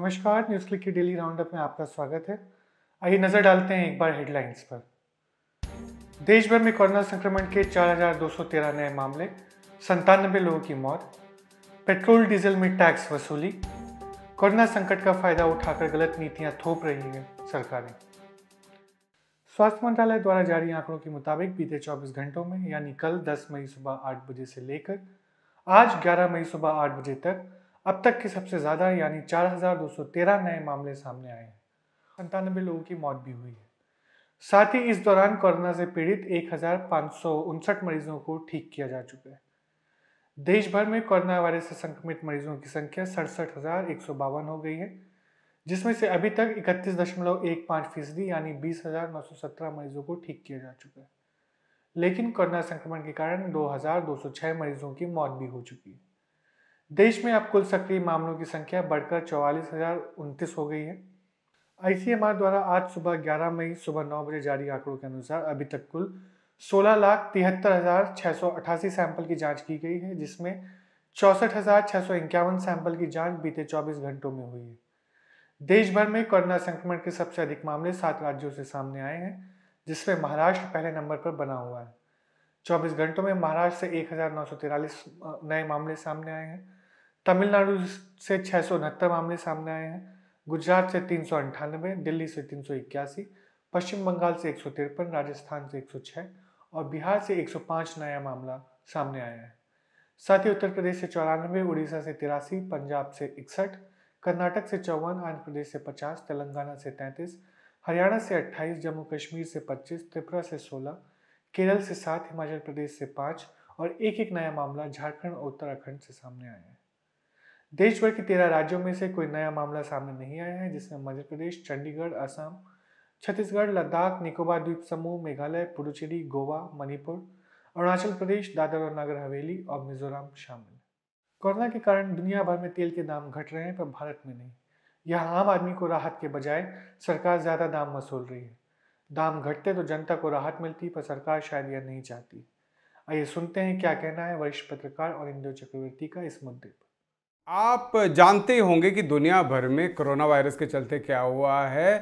नमस्कार News Click की daily roundup में आपका स्वागत है आइए नजर डालते हैं एक बार हेडलाइंस पर देश भर में कोरोना संक्रमण के 4,213 नए मामले संतानबे लोगों की मौत पेट्रोल डीजल में टैक्स वसूली कोरोना संकट का फायदा उठाकर गलत नीतियां थोप रही है सरकारें स्वास्थ्य मंत्रालय द्वारा जारी आंकड़ों के मुताबिक बीते 24 घंटों में यानी कल 10 मई सुबह 8 बजे से लेकर आज 11 मई सुबह 8 बजे तक अब तक के सबसे ज़्यादा यानी 4,213 नए मामले सामने आए हैं संतानबे लोगों की मौत भी हुई है साथ ही इस दौरान कोरोना से पीड़ित एक मरीजों को ठीक किया जा चुका है देश भर में कोरोना वायरस से संक्रमित मरीजों की संख्या सड़सठ हो गई है जिसमें से अभी तक इकतीस दशमलव एक पाँच फीसदी यानी बीस हजार नौ सौ सत्रह मरीजों को ठीक किया जा चुका है लेकिन कोरोना संक्रमण के कारण दो हजार दो सौ छह मरीजों की मौत भी हो चुकी है देश में अब कुल सक्रिय मामलों की संख्या बढ़कर चौवालीस हजार उनतीस हो गई है आईसीएमआर द्वारा आज सुबह 11 मई सुबह 9 बजे जारी आंकड़ों के अनुसार अभी तक कुल सोलह लाख तिहत्तर हजार छः सौ अठासी सैंपल की जांच की गई है जिसमें चौंसठ हजार छः सौ इक्यावन सैंपल की जांच बीते 24 घंटों में हुई है देश भर में कोरोना संक्रमण के सबसे अधिक मामले सात राज्यों से सामने आए हैं जिसमें महाराष्ट्र पहले नंबर पर बना हुआ है 24 घंटों में महाराष्ट्र से एक नए मामले सामने आए हैं तमिलनाडु से छः मामले सामने आए हैं गुजरात से तीन दिल्ली से तीन पश्चिम बंगाल से एक राजस्थान से छः और बिहार से 105 नया मामला सामने आया है साथ ही उत्तर प्रदेश से चौरानबे उड़ीसा से तिरासी पंजाब से इकसठ कर्नाटक से चौवन आंध्र प्रदेश से पचास तेलंगाना से तैंतीस हरियाणा से अट्ठाईस जम्मू कश्मीर से पच्चीस त्रिपुरा से सोलह केरल से सात हिमाचल प्रदेश से पाँच और एक एक नया मामला झारखंड और उत्तराखंड से सामने आया है देश भर के तेरह राज्यों में से कोई नया मामला सामने नहीं आया है जिसमें मध्य प्रदेश चंडीगढ़ असम छत्तीसगढ़ लद्दाख निकोबार द्वीप समूह मेघालय पुडुचेरी गोवा मणिपुर अरुणाचल प्रदेश दादर और नगर हवेली और मिजोरम शामिल कोरोना के कारण दुनिया भर में तेल के दाम घट रहे हैं पर भारत में नहीं यहाँ आम आदमी को राहत के बजाय सरकार ज़्यादा दाम वसूल रही है दाम घटते तो जनता को राहत मिलती पर सरकार शायद यह नहीं चाहती आइए सुनते हैं क्या कहना है वरिष्ठ पत्रकार और इंदो चक्रवर्ती का इस मुद्दे पर आप जानते होंगे कि दुनिया भर में कोरोना वायरस के चलते क्या हुआ है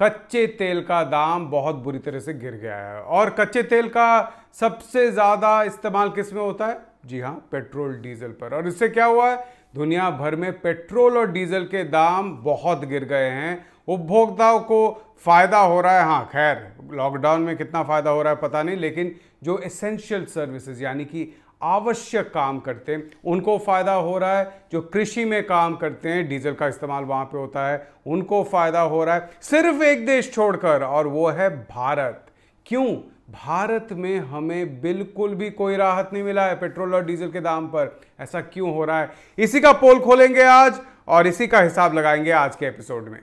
कच्चे तेल का दाम बहुत बुरी तरह से गिर गया है और कच्चे तेल का सबसे ज़्यादा इस्तेमाल किस में होता है जी हाँ पेट्रोल डीजल पर और इससे क्या हुआ है दुनिया भर में पेट्रोल और डीजल के दाम बहुत गिर गए हैं उपभोक्ताओं को फ़ायदा हो रहा है हाँ खैर लॉकडाउन में कितना फ़ायदा हो रहा है पता नहीं लेकिन जो एसेंशियल सर्विसेज यानी कि आवश्यक काम करते हैं उनको फ़ायदा हो रहा है जो कृषि में काम करते हैं डीजल का इस्तेमाल वहाँ पे होता है उनको फ़ायदा हो रहा है सिर्फ एक देश छोड़कर और वो है भारत क्यों भारत में हमें बिल्कुल भी कोई राहत नहीं मिला है पेट्रोल और डीजल के दाम पर ऐसा क्यों हो रहा है इसी का पोल खोलेंगे आज और इसी का हिसाब लगाएंगे आज के एपिसोड में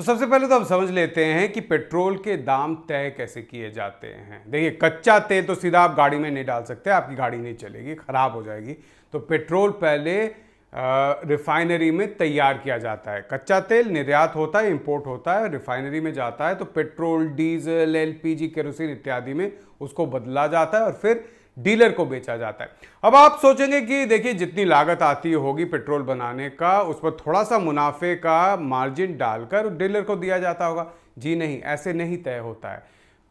तो सबसे पहले तो हम समझ लेते हैं कि पेट्रोल के दाम तय कैसे किए जाते हैं देखिए कच्चा तेल तो सीधा आप गाड़ी में नहीं डाल सकते आपकी गाड़ी नहीं चलेगी ख़राब हो जाएगी तो पेट्रोल पहले रिफाइनरी में तैयार किया जाता है कच्चा तेल निर्यात होता है इंपोर्ट होता है रिफाइनरी में जाता है तो पेट्रोल डीजल एलपीजी पी इत्यादि में उसको बदला जाता है और फिर डीलर को बेचा जाता है अब आप सोचेंगे कि देखिए जितनी लागत आती होगी पेट्रोल बनाने का उस पर थोड़ा सा मुनाफे का मार्जिन डालकर डीलर को दिया जाता होगा जी नहीं ऐसे नहीं तय होता है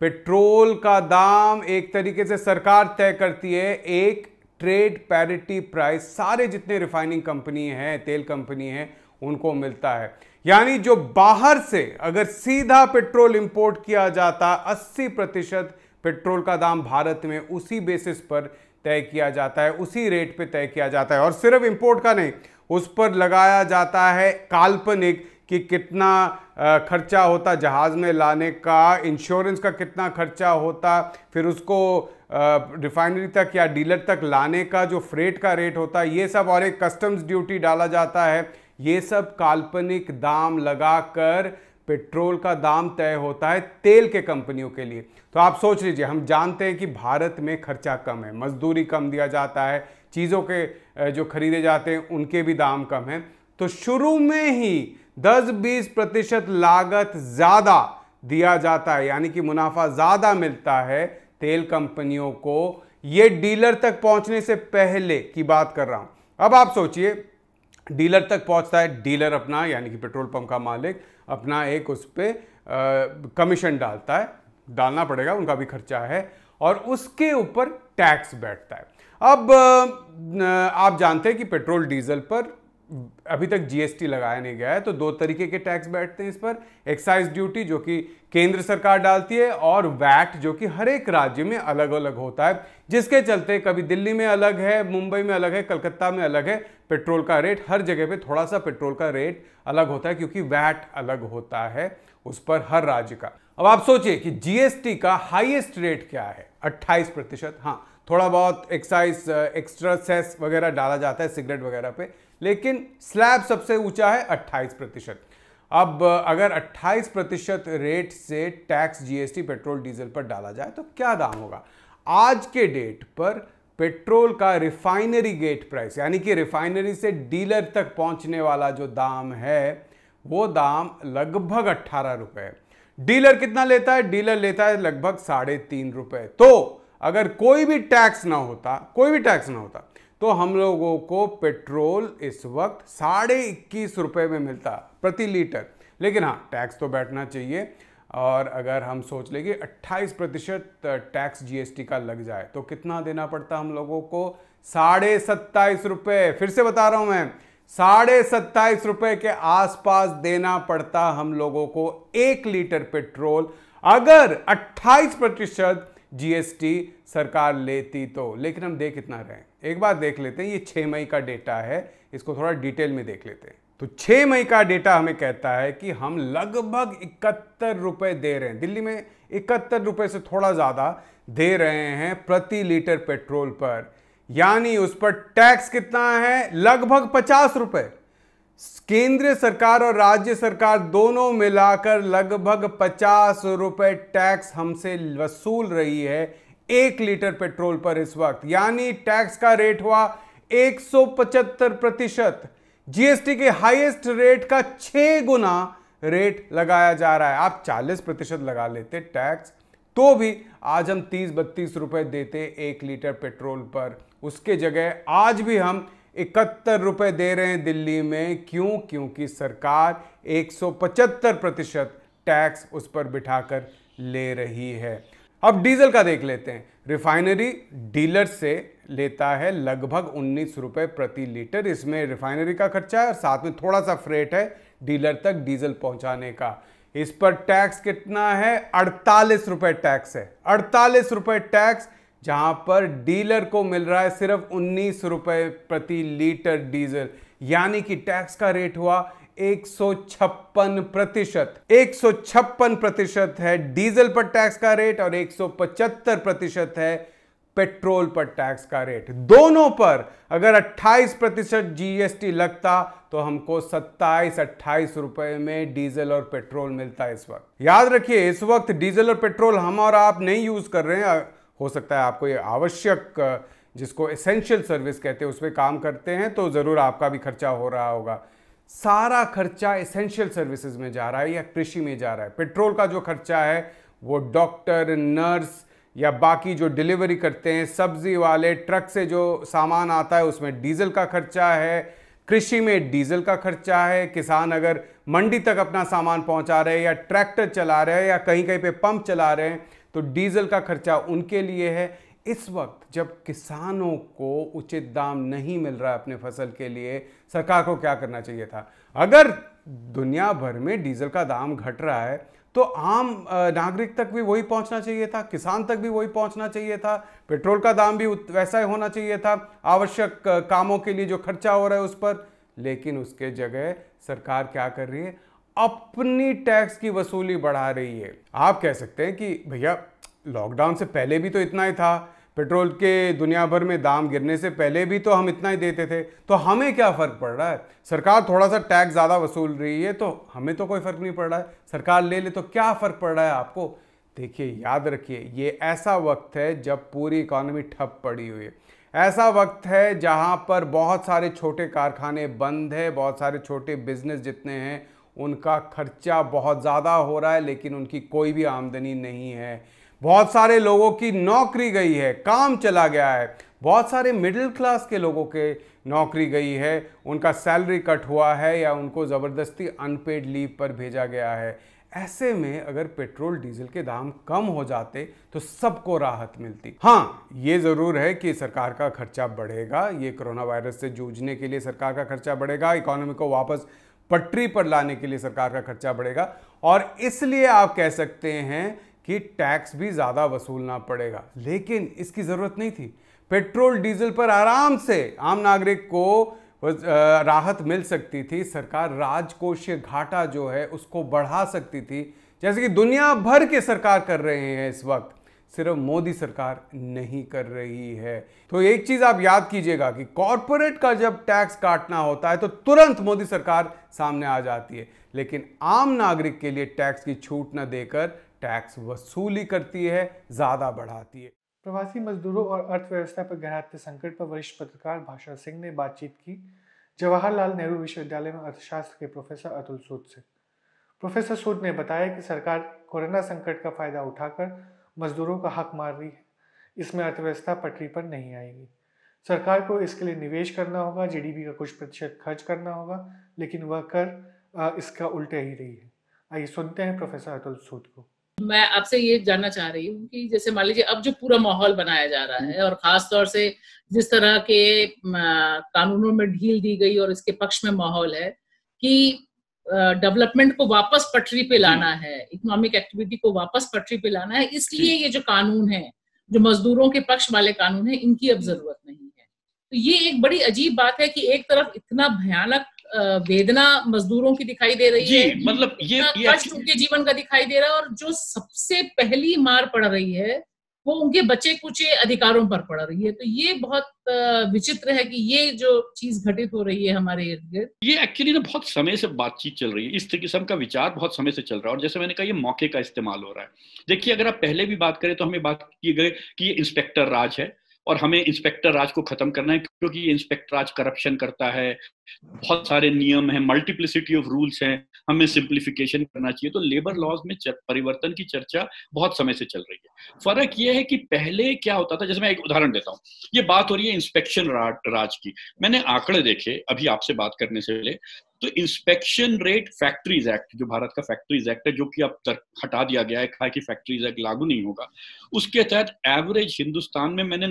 पेट्रोल का दाम एक तरीके से सरकार तय करती है एक ट्रेड पैरिटी प्राइस सारे जितने रिफाइनिंग कंपनी हैं तेल कंपनी हैं उनको मिलता है यानी जो बाहर से अगर सीधा पेट्रोल इंपोर्ट किया जाता 80 प्रतिशत पेट्रोल का दाम भारत में उसी बेसिस पर तय किया जाता है उसी रेट पे तय किया जाता है और सिर्फ इंपोर्ट का नहीं उस पर लगाया जाता है काल्पनिक कि कितना खर्चा होता जहाज़ में लाने का इंश्योरेंस का कितना खर्चा होता फिर उसको रिफाइनरी तक या डीलर तक लाने का जो फ्रेट का रेट होता है ये सब और एक कस्टम्स ड्यूटी डाला जाता है ये सब काल्पनिक दाम लगाकर पेट्रोल का दाम तय होता है तेल के कंपनियों के लिए तो आप सोच लीजिए हम जानते हैं कि भारत में खर्चा कम है मजदूरी कम दिया जाता है चीज़ों के जो खरीदे जाते हैं उनके भी दाम कम हैं तो शुरू में ही 10-20 प्रतिशत लागत ज़्यादा दिया जाता है यानी कि मुनाफा ज़्यादा मिलता है तेल कंपनियों को ये डीलर तक पहुंचने से पहले की बात कर रहा हूं अब आप सोचिए डीलर तक पहुंचता है डीलर अपना यानी कि पेट्रोल पंप का मालिक अपना एक उस पर कमीशन डालता है डालना पड़ेगा उनका भी खर्चा है और उसके ऊपर टैक्स बैठता है अब आप जानते हैं कि पेट्रोल डीजल पर अभी तक जीएसटी लगाया नहीं गया है तो दो तरीके के टैक्स बैठते हैं इस पर एक्साइज ड्यूटी जो कि केंद्र सरकार डालती है और वैट जो कि हर एक राज्य में अलग अलग होता है जिसके चलते कभी दिल्ली में अलग है मुंबई में अलग है कलकत्ता में अलग है पेट्रोल का रेट हर जगह पे थोड़ा सा पेट्रोल का रेट अलग होता है क्योंकि वैट अलग होता है उस पर हर राज्य का अब आप सोचिए कि जीएसटी का हाइएस्ट रेट क्या है अट्ठाईस प्रतिशत हाँ थोड़ा बहुत एक्साइज एक्स्ट्रा सेस वगैरह डाला जाता है सिगरेट वगैरह पे लेकिन स्लैब सबसे ऊंचा है 28 प्रतिशत अब अगर 28 प्रतिशत रेट से टैक्स जीएसटी पेट्रोल डीजल पर डाला जाए तो क्या दाम होगा आज के डेट पर पेट्रोल का रिफाइनरी गेट प्राइस यानी कि रिफाइनरी से डीलर तक पहुंचने वाला जो दाम है वो दाम लगभग अट्ठारह रुपये डीलर कितना लेता है डीलर लेता है लगभग साढ़े तीन रुपये तो अगर कोई भी टैक्स ना होता कोई भी टैक्स ना होता तो हम लोगों को पेट्रोल इस वक्त साढ़े इक्कीस रुपये में मिलता प्रति लीटर लेकिन हाँ टैक्स तो बैठना चाहिए और अगर हम सोच लेंगे 28 प्रतिशत टैक्स जीएसटी का लग जाए तो कितना देना पड़ता हम लोगों को साढ़े सत्ताईस रुपये फिर से बता रहा हूँ मैं साढ़े सत्ताईस रुपये के आसपास देना पड़ता हम लोगों को एक लीटर पेट्रोल अगर 28 प्रतिशत जीएसटी सरकार लेती तो लेकिन हम दे कितना रहे हैं एक बार देख लेते हैं ये छः मई का डेटा है इसको थोड़ा डिटेल में देख लेते हैं तो 6 मई का डेटा हमें कहता है कि हम लगभग इकहत्तर रुपए दे रहे हैं दिल्ली में इकहत्तर रुपए से थोड़ा ज़्यादा दे रहे हैं प्रति लीटर पेट्रोल पर यानी उस पर टैक्स कितना है लगभग पचास रुपये केंद्र सरकार और राज्य सरकार दोनों मिलाकर लगभग पचास रुपये टैक्स हमसे वसूल रही है एक लीटर पेट्रोल पर इस वक्त यानी टैक्स का रेट हुआ एक प्रतिशत जीएसटी के हाईएस्ट रेट का छह गुना रेट लगाया जा रहा है आप 40 प्रतिशत लगा लेते टैक्स तो भी आज हम 30 बत्तीस रुपए देते एक लीटर पेट्रोल पर उसके जगह आज भी हम इकहत्तर रुपए दे रहे हैं दिल्ली में क्यों क्योंकि सरकार एक प्रतिशत टैक्स उस पर बिठाकर ले रही है अब डीजल का देख लेते हैं रिफाइनरी डीलर से लेता है लगभग उन्नीस रुपये प्रति लीटर इसमें रिफाइनरी का खर्चा है और साथ में थोड़ा सा फ्रेट है डीलर तक डीजल पहुंचाने का इस पर टैक्स कितना है अड़तालीस रुपये टैक्स है अड़तालीस रुपये टैक्स जहां पर डीलर को मिल रहा है सिर्फ उन्नीस रुपये प्रति लीटर डीजल यानी कि टैक्स का रेट हुआ 156 प्रतिशत 156 प्रतिशत है डीजल पर टैक्स का रेट और 175 प्रतिशत है पेट्रोल पर टैक्स का रेट दोनों पर अगर 28 प्रतिशत जीएसटी लगता तो हमको 27 अट्ठाईस रुपए में डीजल और पेट्रोल मिलता इस वक्त याद रखिए इस वक्त डीजल और पेट्रोल हम और आप नहीं यूज कर रहे हैं हो सकता है आपको ये आवश्यक जिसको एसेंशियल सर्विस कहते हैं उसमें काम करते हैं तो ज़रूर आपका भी खर्चा हो रहा होगा सारा खर्चा एसेंशियल सर्विसेज में जा रहा है या कृषि में जा रहा है पेट्रोल का जो खर्चा है वो डॉक्टर नर्स या बाकी जो डिलीवरी करते हैं सब्जी वाले ट्रक से जो सामान आता है उसमें डीजल का खर्चा है कृषि में डीजल का खर्चा है किसान अगर मंडी तक अपना सामान पहुंचा रहे हैं या ट्रैक्टर चला रहे हैं या कहीं कहीं पे पंप चला रहे हैं तो डीजल का खर्चा उनके लिए है इस वक्त जब किसानों को उचित दाम नहीं मिल रहा अपने फसल के लिए सरकार को क्या करना चाहिए था अगर दुनिया भर में डीजल का दाम घट रहा है तो आम नागरिक तक भी वही पहुंचना चाहिए था किसान तक भी वही पहुंचना चाहिए था पेट्रोल का दाम भी वैसा ही होना चाहिए था आवश्यक कामों के लिए जो खर्चा हो रहा है उस पर लेकिन उसके जगह सरकार क्या कर रही है अपनी टैक्स की वसूली बढ़ा रही है आप कह सकते हैं कि भैया लॉकडाउन से पहले भी तो इतना ही था पेट्रोल के दुनिया भर में दाम गिरने से पहले भी तो हम इतना ही देते थे तो हमें क्या फ़र्क पड़ रहा है सरकार थोड़ा सा टैक्स ज़्यादा वसूल रही है तो हमें तो कोई फ़र्क नहीं पड़ रहा है सरकार ले ले तो क्या फ़र्क पड़ रहा है आपको देखिए याद रखिए ये ऐसा वक्त है जब पूरी इकॉनमी ठप पड़ी हुई है ऐसा वक्त है जहाँ पर बहुत सारे छोटे कारखाने बंद है बहुत सारे छोटे बिजनेस जितने हैं उनका खर्चा बहुत ज़्यादा हो रहा है लेकिन उनकी कोई भी आमदनी नहीं है बहुत सारे लोगों की नौकरी गई है काम चला गया है बहुत सारे मिडिल क्लास के लोगों के नौकरी गई है उनका सैलरी कट हुआ है या उनको ज़बरदस्ती अनपेड लीव पर भेजा गया है ऐसे में अगर पेट्रोल डीजल के दाम कम हो जाते तो सबको राहत मिलती हाँ ये ज़रूर है कि सरकार का खर्चा बढ़ेगा ये कोरोना वायरस से जूझने के लिए सरकार का खर्चा बढ़ेगा इकोनॉमी को वापस पटरी पर लाने के लिए सरकार का खर्चा बढ़ेगा और इसलिए आप कह सकते हैं कि टैक्स भी ज़्यादा वसूलना पड़ेगा लेकिन इसकी ज़रूरत नहीं थी पेट्रोल डीजल पर आराम से आम नागरिक को राहत मिल सकती थी सरकार राजकोषीय घाटा जो है उसको बढ़ा सकती थी जैसे कि दुनिया भर के सरकार कर रहे हैं इस वक्त सिर्फ मोदी सरकार नहीं कर रही है तो एक चीज आप याद कीजिएगा कि कॉरपोरेट का जब टैक्स काटना होता है तो तुरंत मोदी सरकार सामने आ जाती है लेकिन आम नागरिक के लिए टैक्स की छूट न देकर टैक्स वसूली करती है ज़्यादा बढ़ाती है प्रवासी मजदूरों और अर्थव्यवस्था पर गहराते संकट पर वरिष्ठ पत्रकार भाषा सिंह ने बातचीत की जवाहरलाल नेहरू विश्वविद्यालय में अर्थशास्त्र के प्रोफेसर अतुल सूद से प्रोफेसर सूद ने बताया कि सरकार कोरोना संकट का फायदा उठाकर मजदूरों का हक मार रही है इसमें अर्थव्यवस्था पटरी पर नहीं आएगी सरकार को इसके लिए निवेश करना होगा जीडीपी का कुछ प्रतिशत खर्च करना होगा लेकिन वह कर इसका उल्टे ही रही है आइए सुनते हैं प्रोफेसर अतुल सूद को मैं आपसे ये जानना चाह रही हूँ कि जैसे मान लीजिए अब जो पूरा माहौल बनाया जा रहा है और खास तौर से जिस तरह के कानूनों में ढील दी गई और इसके पक्ष में माहौल है कि डेवलपमेंट को वापस पटरी पे लाना हम्म। है इकोनॉमिक एक्टिविटी को वापस पटरी पे लाना है इसलिए ये जो कानून है जो मजदूरों के पक्ष वाले कानून है इनकी अब हम्म। जरूरत नहीं है तो ये एक बड़ी अजीब बात है कि एक तरफ इतना भयानक वेदना मजदूरों की दिखाई दे रही है मतलब ये, कष्ट उनके जीवन का दिखाई दे रहा है और जो सबसे पहली मार पड़ रही है वो उनके बचे कुचे अधिकारों पर पड़ रही है तो ये बहुत विचित्र है कि ये जो चीज घटित हो रही है हमारे इर्द गिर्द ये एक्चुअली ना बहुत समय से बातचीत चल रही है इस किस्म का विचार बहुत समय से चल रहा है और जैसे मैंने कहा ये मौके का इस्तेमाल हो रहा है देखिए अगर आप पहले भी बात करें तो हमें बात की गई कि ये इंस्पेक्टर राज है और हमें इंस्पेक्टर राज को खत्म करना है क्योंकि ये इंस्पेक्टर राज करप्शन करता है बहुत सारे नियम हैं मल्टीप्लिसिटी ऑफ रूल्स हैं हमें सिंप्लीफिकेशन करना चाहिए तो लेबर लॉज में परिवर्तन की चर्चा बहुत समय से चल रही है फर्क यह है कि पहले क्या होता था जैसे मैं एक उदाहरण देता हूँ ये बात हो रही है इंस्पेक्शन राज की मैंने आंकड़े देखे अभी आपसे बात करने से पहले तो इंस्पेक्शन रेट फैक्ट्रीज एक्ट जो भारत का फैक्ट्रीज एक्ट है जो कि अब तक हटा दिया गया है कहा कि फैक्ट्रीज एक्ट लागू नहीं होगा उसके तहत एवरेज हिंदुस्तान में मैंने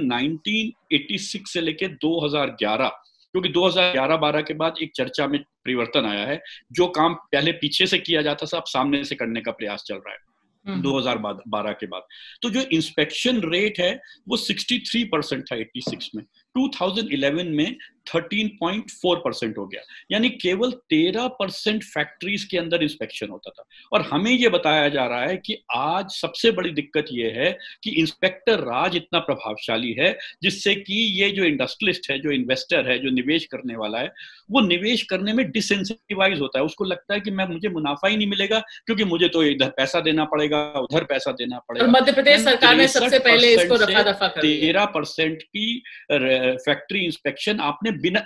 1986 से लेकर 2011 क्योंकि 2011-12 के बाद एक चर्चा में परिवर्तन आया है जो काम पहले पीछे से किया जाता था अब सामने से करने का प्रयास चल रहा है 2012 हम्म। के बाद तो जो इंस्पेक्शन रेट है वो 63 परसेंट था 86 में 2011 में 13.4 परसेंट हो गया यानी केवल 13 परसेंट फैक्ट्रीज के अंदर इंस्पेक्शन होता था और हमें यह बताया जा रहा है कि आज सबसे बड़ी दिक्कत यह है कि इंस्पेक्टर राज इतना प्रभावशाली है जिससे कि ये जो इंडस्ट्रियलिस्ट है जो इन्वेस्टर है जो निवेश करने वाला है वो निवेश करने में डिसेंसिटिवाइज होता है उसको लगता है कि मैं मुझे मुनाफा ही नहीं मिलेगा क्योंकि मुझे तो इधर पैसा देना पड़ेगा उधर पैसा देना पड़ेगा मध्य प्रदेश सरकार ने सबसे पहले इसको रफा दफा तेरह परसेंट की फैक्ट्री इंस्पेक्शन आपने बिना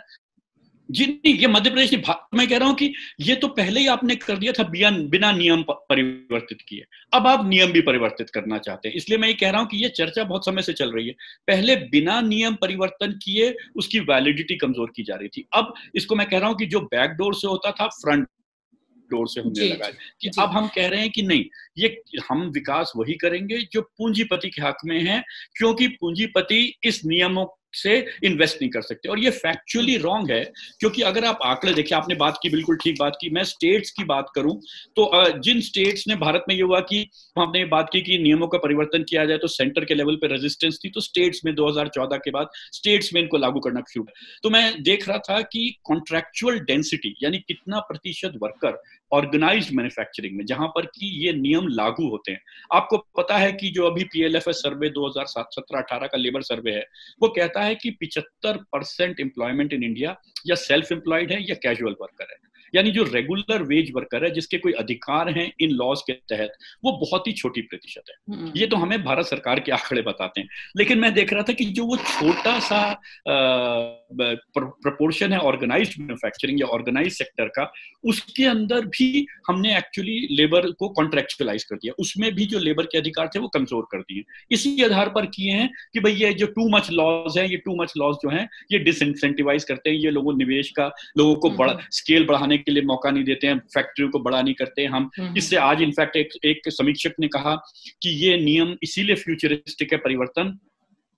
जी ये मध्य प्रदेश नहीं मैं कह रहा हूं कि ये तो पहले ही आपने कर दिया था बिना बिना नियम परिवर्तित किए अब आप नियम भी परिवर्तित करना चाहते हैं इसलिए मैं ये कह रहा हूं कि ये चर्चा बहुत समय से चल रही है पहले बिना नियम परिवर्तन किए उसकी वैलिडिटी कमजोर की जा रही थी अब इसको मैं कह रहा हूं कि जो बैकडोर से होता था फ्रंट डोर से होने लगा है कि अब हम कह रहे हैं कि नहीं ये हम विकास वही करेंगे जो पूंजीपति के हक में है क्योंकि पूंजीपति इस नियमों से इन्वेस्ट नहीं कर सकते और ये फैक्चुअली रॉन्ग है क्योंकि अगर आप आंकड़े देखिए आपने बात की बिल्कुल ठीक बात की मैं स्टेट्स की बात करूं तो जिन स्टेट्स ने भारत में ये हुआ कि हमने बात की कि नियमों का परिवर्तन किया जाए तो सेंटर के लेवल पर रेजिस्टेंस थी तो स्टेट्स में 2014 के बाद स्टेट्स में इनको लागू करना शुरू तो मैं देख रहा था कि कॉन्ट्रेक्चुअल डेंसिटी यानी कितना प्रतिशत वर्कर ऑर्गेनाइज्ड मैन्युफैक्चरिंग में जहां पर कि ये नियम लागू होते हैं आपको पता है कि जो अभी पीएलएफएस सर्वे 2017-18 का लेबर सर्वे है वो कहता है कि पिछहत्तर परसेंट एम्प्लॉयमेंट इन इंडिया या सेल्फ एम्प्लॉयड है या कैजुअल वर्कर है यानी जो रेगुलर वेज वर्कर है जिसके कोई अधिकार हैं इन लॉज के तहत वो बहुत ही छोटी प्रतिशत है हम्म। ये तो हमें भारत सरकार के आंकड़े बताते हैं लेकिन मैं देख रहा था कि जो वो छोटा सा आ, प्रपोर्शन है ऑर्गेनाइज मैन्युफैक्चरिंग या ऑर्गेनाइज सेक्टर का उसके अंदर भी हमने एक्चुअली लेबर को कॉन्ट्रेक्चुअलाइज कर दिया उसमें भी जो लेबर के अधिकार थे वो कमजोर कर दिए इसी आधार पर किए हैं कि भाई ये जो टू मच लॉज है ये टू मच लॉज जो है ये डिसइंसेंटिवाइज करते हैं ये लोगों निवेश का लोगों को बड़ा स्केल हम्म। बढ़ाने के लिए मौका नहीं देते हैं फैक्ट्रियों को बड़ा नहीं करते हम हम्म। इससे आज इनफैक्ट एक, एक समीक्षक ने कहा कि ये नियम इसीलिए फ्यूचरिस्टिक है परिवर्तन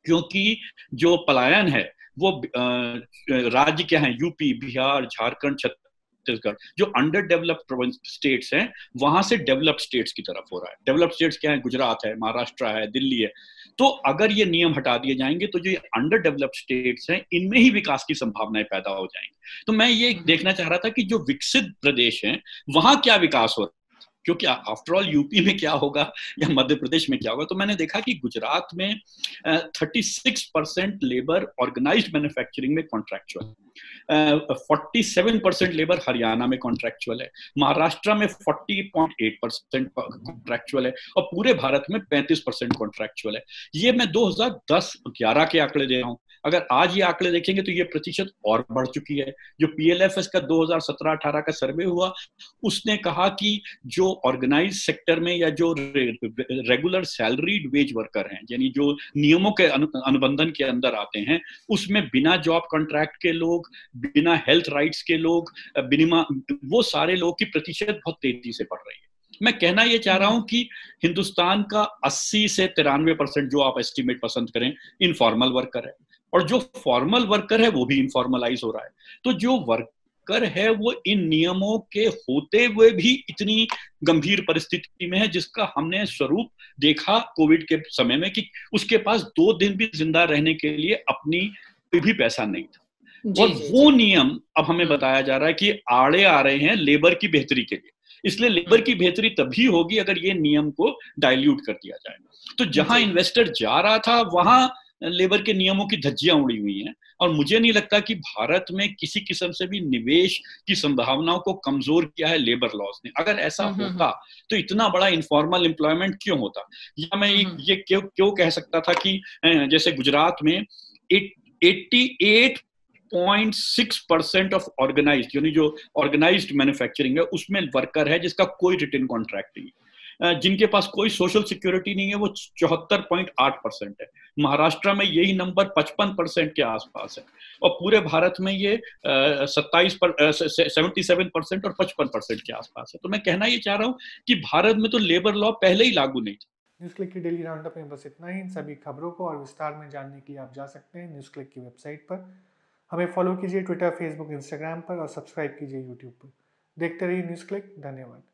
क्योंकि जो पलायन है वो राज्य क्या है यूपी बिहार झारखंड छत्तीसगढ़ जो अंडर डेवलप्ड स्टेट्स हैं वहां से डेवलप स्टेट्स की तरफ हो रहा है डेवलप स्टेट्स क्या है गुजरात है महाराष्ट्र है दिल्ली है तो अगर ये नियम हटा दिए जाएंगे तो जो ये अंडर डेवलप्ड स्टेट्स हैं इनमें ही विकास की संभावनाएं पैदा हो जाएंगी तो मैं ये हम्म। देखना चाह रहा था कि जो विकसित प्रदेश हैं वहां क्या विकास हो रहा है क्योंकि आफ्टरऑल यूपी में क्या होगा या मध्य प्रदेश में क्या होगा तो मैंने देखा कि गुजरात में thirty six percent labour organise manufacturing में contractual forty seven percent labour Haryana में कॉन्ट्रेक्चुअल है महाराष्ट्र में forty point eight percent contractual है और पूरे भारत में पैंतीस परसेंट कॉन्ट्रेक्चुअल है ये मैं दो हजार दस ग्यारह के आंकड़े दे रहा हूँ अगर आज ये आंकड़े देखेंगे तो ये प्रतिशत और बढ़ चुकी है जो पी एल एफ एस का दो हजार सत्रह अठारह का सर्वे हुआ उसने कहा कि जो ऑर्गेनाइज सेक्टर में या जो रेगुलर सैलरीड वेज वर्कर हैं यानी जो नियमों के अनुबंधन के अंदर आते हैं उसमें बिना जॉब कॉन्ट्रैक्ट के लोग बिना हेल्थ राइट्स के लोग बिना वो सारे लोग की प्रतिशत बहुत तेजी से बढ़ रही है मैं कहना यह चाह रहा हूं कि हिंदुस्तान का 80 से तिरानवे परसेंट जो आप एस्टिमेट पसंद करें इनफॉर्मल वर्कर है और जो फॉर्मल वर्कर है वो भी इनफॉर्मलाइज हो रहा है तो जो वर्कर है वो इन नियमों के होते हुए भी इतनी गंभीर परिस्थिति में है जिसका हमने स्वरूप देखा कोविड के समय में कि उसके पास दो दिन भी जिंदा रहने के लिए अपनी कोई भी पैसा नहीं था और जी, वो जी. नियम अब हमें बताया जा रहा है कि आड़े आ रहे हैं लेबर की बेहतरी के लिए इसलिए लेबर की बेहतरी तभी होगी अगर ये नियम को डायल्यूट कर दिया जाए तो जहां इन्वेस्टर जा रहा था वहां लेबर के नियमों की धज्जियां उड़ी हुई हैं और मुझे नहीं लगता कि भारत में किसी किस्म से भी निवेश की संभावनाओं को कमजोर किया है लेबर लॉस ने अगर ऐसा हम्म, हम्म, होता हम्म। तो इतना बड़ा इनफॉर्मल एम्प्लॉयमेंट क्यों होता या मैं ये क्यों क्यों कह सकता था कि जैसे गुजरात में eighty eight point six percent of organise यानी जो ऑर्गेनाइज मैन्युफैक्चरिंग है उसमें वर्कर है जिसका कोई रिटर्न कॉन्ट्रैक्ट नहीं है जिनके पास कोई सोशल सिक्योरिटी नहीं है वो चौहत्तर पॉइंट आठ परसेंट है महाराष्ट्र में यही नंबर पचपन परसेंट के आसपास है और पूरे भारत में ये सत्ताईस सेवेंटी सेवन परसेंट और पचपन परसेंट के आसपास है तो मैं कहना ये चाह रहा हूँ कि भारत में तो लेबर लॉ पहले ही लागू नहीं था न्यूज़ क्लिक की डेली राउंड में बस इतना ही इन सभी खबरों को और विस्तार में जानने के लिए आप जा सकते हैं न्यूज़ क्लिक की वेबसाइट पर हमें फॉलो कीजिए ट्विटर फेसबुक इंस्टाग्राम पर और सब्सक्राइब कीजिए यूट्यूब पर देखते रहिए न्यूज़ क्लिक धन्यवाद